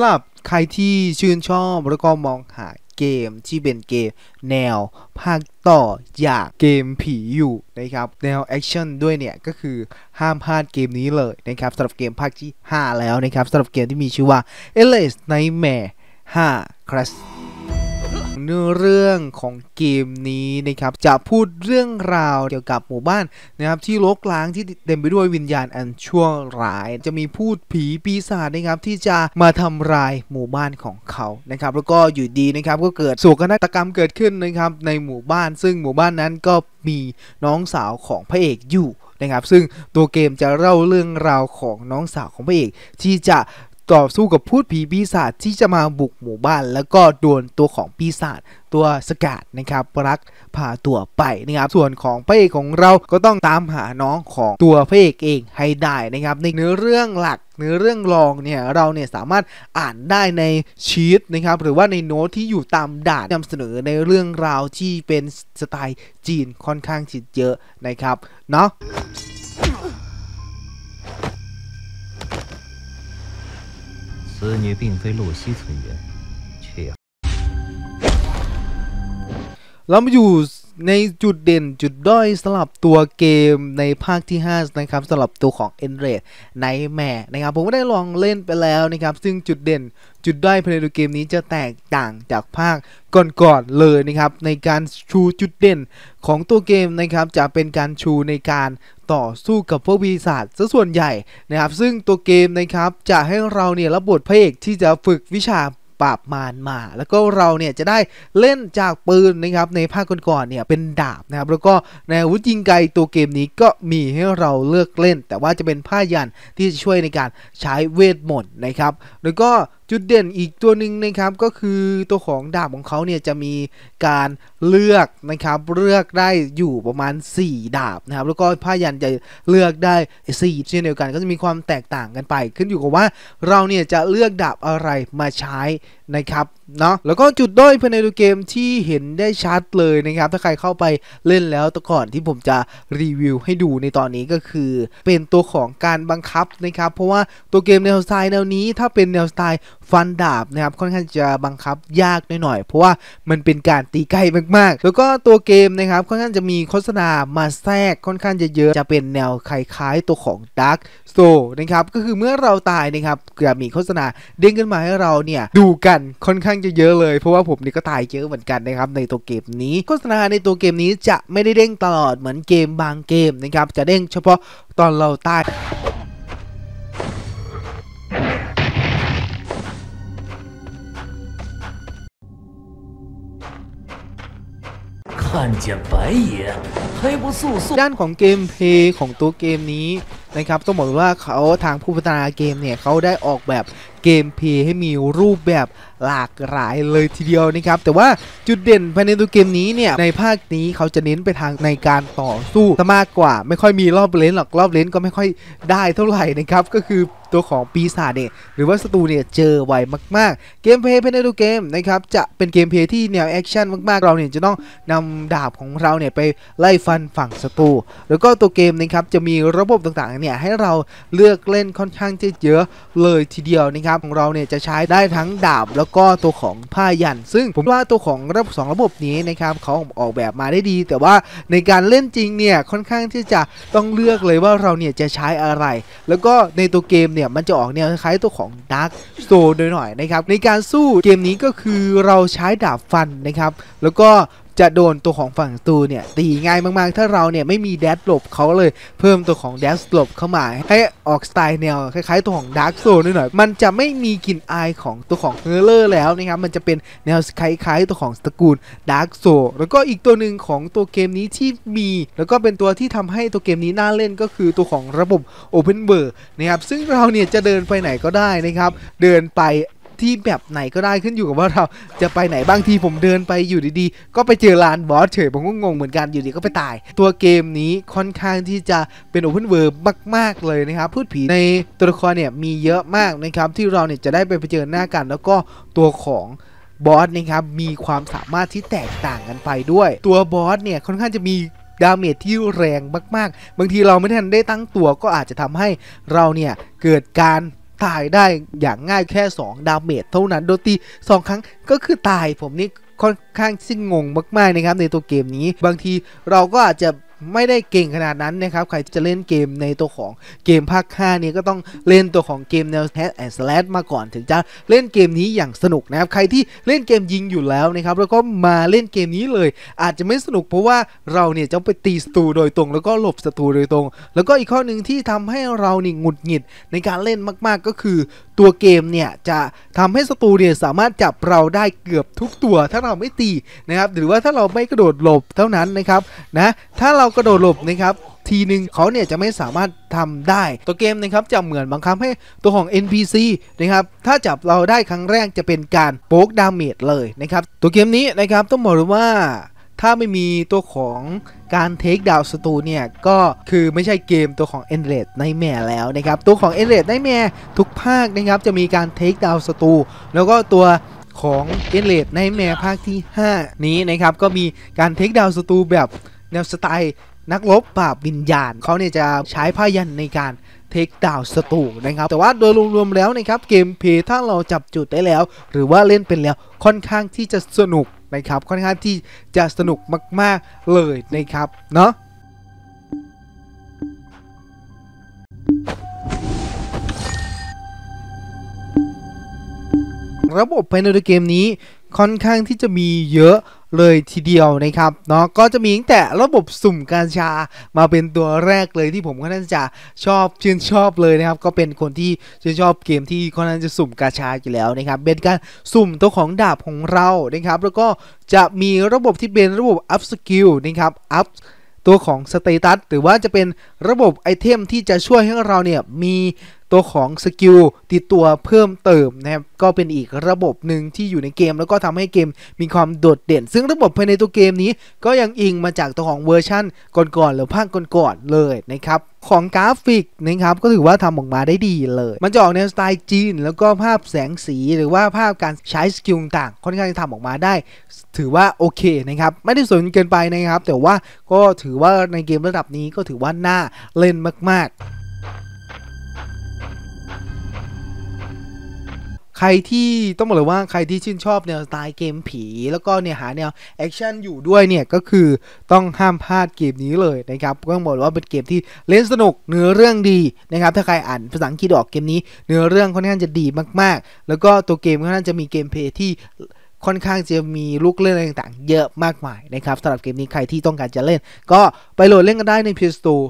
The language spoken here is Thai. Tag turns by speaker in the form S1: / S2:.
S1: ำหรับใครที่ชื่นชอบแล้วก็มองหาเกมที่เป็นเกมแนวภาคต่ออยากเกมผีอยู่นะครับแนวแอคชั่นด้วยเนี่ยก็คือห้ามพลาดเกมนี้เลยนะครับสำหรับเกมภาคที่ 5 แล้วนะครับสำหรับเกมที่มีชื่อว่า a l i c e Nightmare 5 Crash เนื้อเรื่องของเกมนี้นะครับจะพูดเรื่องราวเกี่ยวกับหมู่บ้านนะครับที่ลกล้างที่เต็มไปด้วยวิญญาณอันชั่วร้าย จะมีพูดผีปีศาจนะครับที่จะมาทำลายหมู่บ้านของเขานะครับ แล้วก็อยู่ดีนะครับก็เกิดโศกนาฏกรรมเกิดขึ้นนะครับในหมู่บ้าน ซึ่งหมู่บ้านนั้นก็มีน้องสาวของพระเอกอยู่นะครับ ซึ่งตัวเกมจะเล่าเรื่องราวของน้องสาวของพระเอกที่จะต่อสู้กับพูดผีปีศาจที่จะมาบุกหมู่บ้านแล้วก็โดนตัวของปีศาจตัวสกัดนะครับรักพาตัวไปนะครับส่วนของพระเอกของเราก็ต้องตามหาน้องของตัวพระเอกเองให้ได้นะครับ ในเนื้อเรื่องหลักเนื้อเรื่องรองเนี่ยเราเนี่ยสามารถอ่านได้ในชีตนะครับหรือว่าในโน้ตที่อยู่ตามด่านนำเสนอในเรื่องราวที่เป็นสไตล์จีนค่อนข้างจิดเยอะนะครับเนาะ此女并非洛西村人，却……เราอยู่ในจุดเด่นจุดด้อยสำหรับตัวเกมในภาคที่5นะครับสำหรับตัวของ e n r a d ในแม่นะครับผมก็ได้ลองเล่นไปแล้วนะครับซึ่งจุดเด่นจุดด้อยภายในตัวเกมนี้จะแตกต่างจากภาคก่อนๆเลยนะครับในการชูจุดเด่นของตัวเกมนะครับจะเป็นการชูในการต่อสู้กับ พวกปีศาจซะส่วนใหญ่ นะครับซึ่งตัวเกมนะครับจะให้เรา เนี่ยรับบทพระเอกที่จะฝึกวิชาปราบมารมา แล้วก็เรา เนี่ย จะได้เล่นจาก ปืน นะครับ ในภาคก่อนๆเนี่ยเป็นดาบนะครับแล้วก็ในอาวุธยิงไกลตัวเกมนี้ก็มีให้เราเลือกเล่น แต่ว่าจะเป็นผ้ายันที่จะช่วยในการใช้เวทมนต์นะครับแล้วก็จุดเด่นอีกตัวหนึ่งนะครับก็คือตัวของดาบของเขาเนี่ยจะมีการเลือกนะครับเลือกได้อยู่ประมาณ 4 ดาบนะครับแล้วก็ผ้ายันจะเลือกได้4เช่นเดียวกันก็จะมีความแตกต่างกันไปขึ้นอยู่กับว่าเราเนี่ยจะเลือกดาบอะไรมาใช้นะครับเนาะแล้วก็จุดด้อยภายในตัวเกมที่เห็นได้ชัดเลยนะครับ ถ้าใครเข้าไปเล่นแล้วตะก่อนที่ผมจะรีวิวให้ดูในตอนนี้ก็คือเป็นตัวของการบังคับนะครับ เพราะว่าตัวเกมแนวสไตล์แนวนี้ถ้าเป็นแนวสไตล์ฟันดาบนะครับค่อนข้างจะบังคับยากหน่อยๆเพราะว่ามันเป็นการตีใกล้มากๆ แล้วก็ตัวเกมนะครับค่อนข้างจะมีโฆษณามาแทรกค่อนข้างจะเยอะจะเป็นแนวคล้ายๆ ตัวของ Dark s o u นะครับก็คือเมื่อเราตายนะครับจะมีโฆษณาเด้งขึ้นมาให้เราเนี่ยดูกันค่อนข้างจะเยอะเลยเพราะว่าผมนี่ก็ตายเยอะเหมือนกันนะครับในตัวเกมนี้ โฆษณาในตัวเกมนี้จะไม่ได้เด้งตลอดเหมือนเกมบางเกมนะครับจะเด้งเฉพาะตอนเราตายด้านของเกมเพย์ของตัวเกมนี้นะครับต้องบอกว่าเขาทางผู้พัฒนาเกมเนี่ยเขาได้ออกแบบเกมเพย์ให้มีรูปแบบหลากหลายเลยทีเดียวนะครับแต่ว่าจุดเด่นภายในตัวเกมนี้เนี่ยในภาคนี้เขาจะเน้นไปทางในการต่อสู้มากกว่า ไม่ค่อยมีรอบเลนหรอกรอบเลนก็ไม่ค่อยได้เท่าไหร่นะครับก็คือตัวของปีศาจเนี่ยหรือว่าศัตรูเนี่ยเจอไวมากๆ เกมเพลย์ภายในตัวเกมนะครับจะเป็นเกมเพลย์ที่แนวแอคชั่นมาก ๆ เราเนี่ยจะต้องนำดาบของเราเนี่ยไปไล่ฟันฝั่งศัตรู แล้วก็ตัวเกมนะครับจะมีระบบต่างๆ เนี่ยให้เราเลือกเล่นค่อนข้างที่เยอะ เลยทีเดียวนะครับของเราเนี่ยจะใช้ได้ทั้งดาบแล้วก็ตัวของผ้ายันซึ่งผมว่าตัวของระบบ2 ระบบนี้นะครับเขาออกแบบมาได้ดี แต่ว่าในการเล่นจริงเนี่ยค่อนข้างที่จะต้องเลือกเลยว่าเราเนี่ยจะใช้อะไร แล้วก็ในตัวเกมเนี่ยนี่ยมันจะออกเนี่ยคล้ายตัวของดาร์กโซนยหน่อยนะครับ ในการสู้เกมนี้ก็คือเราใช้ดาบฟันนะครับแล้วก็จะโดนตัวของฝั่งตูเนี่ยตีง่ายมากๆ ถ้าเราเนี่ยไม่มีแดชหลบเขาเลย เพิ่มตัวของแดชหลบเข้ามาให้ออกสไตล์แนวคล้ายๆตัวของดาร์กโซนหน่อยๆมันจะไม่มีกลิ่นอายของตัวของเฮเลอร์แล้วนะครับ มันจะเป็นแนวคล้ายๆตัวของสกูลดาร์กโซแล้วก็อีกตัวหนึ่งของตัวเกมนี้ที่มีแล้วก็เป็นตัวที่ทำให้ตัวเกมนี้น่าเล่นก็คือตัวของระบบ Open เบอร์นะครับซึ่งเราเนี่ยจะเดินไปไหนก็ได้นะครับเดินไปที่แบบไหนก็ได้ขึ้นอยู่กับว่าเราจะไปไหนบางทีผมเดินไปอยู่ดีๆ ก็ไปเจอลานบอสเฉยผมก็งงเหมือนกันอยู่ดีก็ไปตาย ตัวเกมนี้ค่อนข้างที่จะเป็นโอเพนเวิร์มาก ๆเลยนะครับ พูดผีในตัวละครเนี่ยมีเยอะมากนะครับที่เราเนี่ยจะได้ไปเผชิญหน้ากัน แล้วก็ตัวของบอสนะครับมีความสามารถที่แตกต่างกันไปด้วย ตัวบอสเนี่ยค่อนข้างจะมีดาเมจที่แรงมากๆ บางทีเราไม่ทันได้ตั้งตัวก็อาจจะทำให้เราเนี่ยเกิดการตายได้อย่างง่ายแค่ 2 ดาเมจเท่านั้น โดยที่2ครั้งก็คือตายผมนี่ค่อนข้างสิ้นงงมาก ๆ นะครับ ในตัวเกมนี้ บางทีเราก็อาจจะไม่ได้เก่งขนาดนั้นนะครับ ใครจะเล่นเกมในตัวของเกมภาค5นี้ก็ต้องเล่นตัวของเกมแนวแทสแอนด์สแลชมาก่อนถึงจะเล่นเกมนี้อย่างสนุกนะครับ ใครที่เล่นเกมยิงอยู่แล้วนะครับแล้วก็มาเล่นเกมนี้เลย อาจจะไม่สนุก เพราะว่าเราเนี่ยจะไปตีศัตรูโดยตรง แล้วก็หลบศัตรูโดยตรง แล้วก็อีกข้อหนึ่งที่ทำให้เรานี่หงุดหงิดในการเล่นมาก ๆก็คือตัวเกมเนี่ยจะทำให้ศัตรูเนี่ยสามารถจับเราได้เกือบทุกตัว ถ้าเราไม่ตีนะครับหรือว่าถ้าเราไม่กระโดดหลบเท่านั้นนะครับนะถ้าเรากระโดดหลบนะครับทีหนึ่งเขาเนี่ยจะไม่สามารถทำได้ตัวเกมนะครับจะเหมือนบังคับให้ตัวของ NPC นะครับถ้าจับเราได้ครั้งแรกจะเป็นการโป๊กดาเมจเลยนะครับตัวเกมนี้นะครับต้องบอกเลยว่าถ้าไม่มีตัวของการเทคดาวสตูเนี่ย ก็คือไม่ใช่เกมตัวของเอ็นเร s ในแม่แล้วนะครับตัวของเอ็นเร s ในแม่ทุกภาคนะครับจะมีการเทคดาวสตู แล้วก็ตัวของเอ็นเลดในแมภาคที่ 5 นี้นะครับก็มีการเทคดาวสตูแบบแนวสไตล์ นักลบปราบวิญญาณ เขาเนี่ยจะใช้พายันในการเทคดาวสตูนะครับ แต่ว่าโดยรวมๆแล้วนะครับเกมเพย์ถ้าเราจับจุดได้แล้ว หรือว่าเล่นเป็นแล้วค่อนข้างที่จะสนุกนะครับค่อนข้างที่จะสนุกมากๆเลยนะครับเนาะระบบภายในเกมนี้ค่อนข้างที่จะมีเยอะเลยทีเดียวนะครับเนาะก็จะมีตั้งแต่ระบบสุ่มการชามาเป็นตัวแรกเลยที่ผมค่อนข้างจะชอบชื่นชอบเลยนะครับก็เป็นคนที่ชื่นชอบเกมที่ค่อนข้างจะสุ่มกาชาอยู่แล้วนะครับเป็นการสุ่มตัวของดาบของเรานะครับแล้วก็จะมีระบบที่เป็นระบบอัพสกิลนะครับอัพตัวของสเตตัสหรือว่าจะเป็นระบบไอเทมที่จะช่วยให้เราเนี่ยมีตัวของสกิลติดตัวเพิ่มเติมนะครับ ก็เป็นอีกระบบหนึ่งที่อยู่ในเกม แล้วก็ทำให้เกมมีความโดดเด่นซึ่งระบบภายในตัวเกมนี้ก็ยังอิงมาจากตัวของเวอร์ชั่นก่อนๆหรือภาคก่อนๆเลยนะครับ ของกราฟิกนะครับก็ถือว่าทำออกมาได้ดีเลย มันจะออกแนวสไตล์จีนแล้วก็ภาพแสงสีหรือว่าภาพการใช้สกิลต่างค่อนข้างจะทำออกมาได้ ถือว่าโอเคนะครับไม่ได้สนเกินไปนะครับ แต่ว่าก็ถือว่าในเกมระดับนี้ก็ถือว่าน่าเล่นมาก ๆใครที่ต้องบอกเลยว่าใครที่ชื่นชอบแนวสไตล์เกมผี แล้วก็เนี่ยหาแนวแอคชั่นอยู่ด้วยเนี่ยก็คือต้องห้ามพลาดเกมนี้เลยนะครับก็ต้องบอกว่าเป็นเกมที่เล่นสนุกเนื้อเรื่องดีนะครับถ้าใครอ่านภาษาอังกฤษออกเกมนี้ เนื้อเรื่องค่อนข้างจะดีมากๆ แล้วก็ตัวเกมค่อนข้างจะมีเกมเพย์ที่ค่อนข้างจะมีลูกเล่นอะไรต่าง ๆ เยอะมากมายนะครับสำหรับเกมนี้ใครที่ต้องการจะเล่น ก็ไปโหลดเล่นกันได้ใน PS Store